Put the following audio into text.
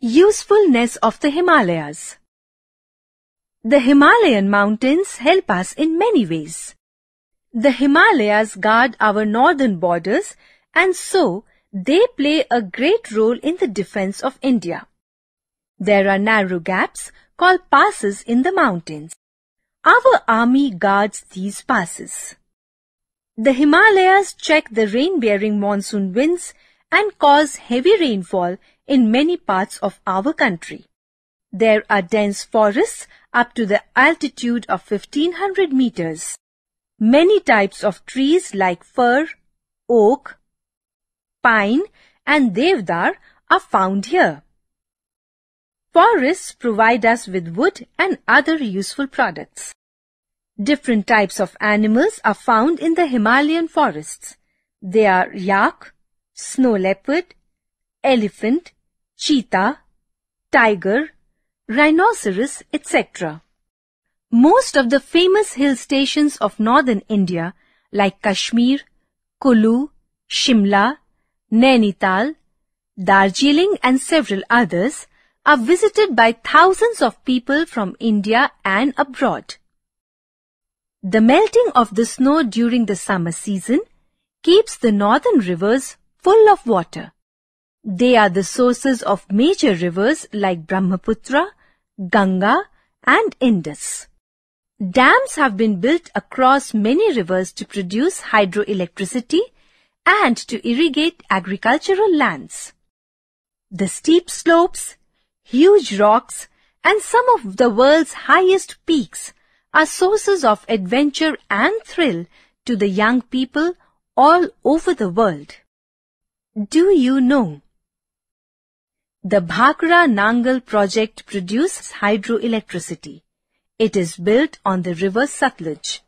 Usefulness of the Himalayas The Himalayan mountains help us in many ways. The Himalayas guard our northern borders and so they play a great role in the defense of India. There are narrow gaps called passes in the mountains. Our army guards these passes. The Himalayas check the rain-bearing monsoon winds and cause heavy rainfall in many parts of our country. There are dense forests up to the altitude of 1500 meters. Many types of trees like fir, oak, pine and devdar are found here. Forests provide us with wood and other useful products. Different types of animals are found in the Himalayan forests. They are yak, snow leopard, elephant, cheetah, tiger, rhinoceros, etc. Most of the famous hill stations of northern India like Kashmir, Kulu, Shimla, Nainital, Darjeeling and several others are visited by thousands of people from India and abroad. The melting of the snow during the summer season keeps the northern rivers full of water. They are the sources of major rivers like Brahmaputra, Ganga and Indus. Dams have been built across many rivers to produce hydroelectricity and to irrigate agricultural lands. The steep slopes, huge rocks and some of the world's highest peaks are sources of adventure and thrill to the young people all over the world. Do you know the Bhakra Nangal project produces hydroelectricity. It is built on the river Satluj.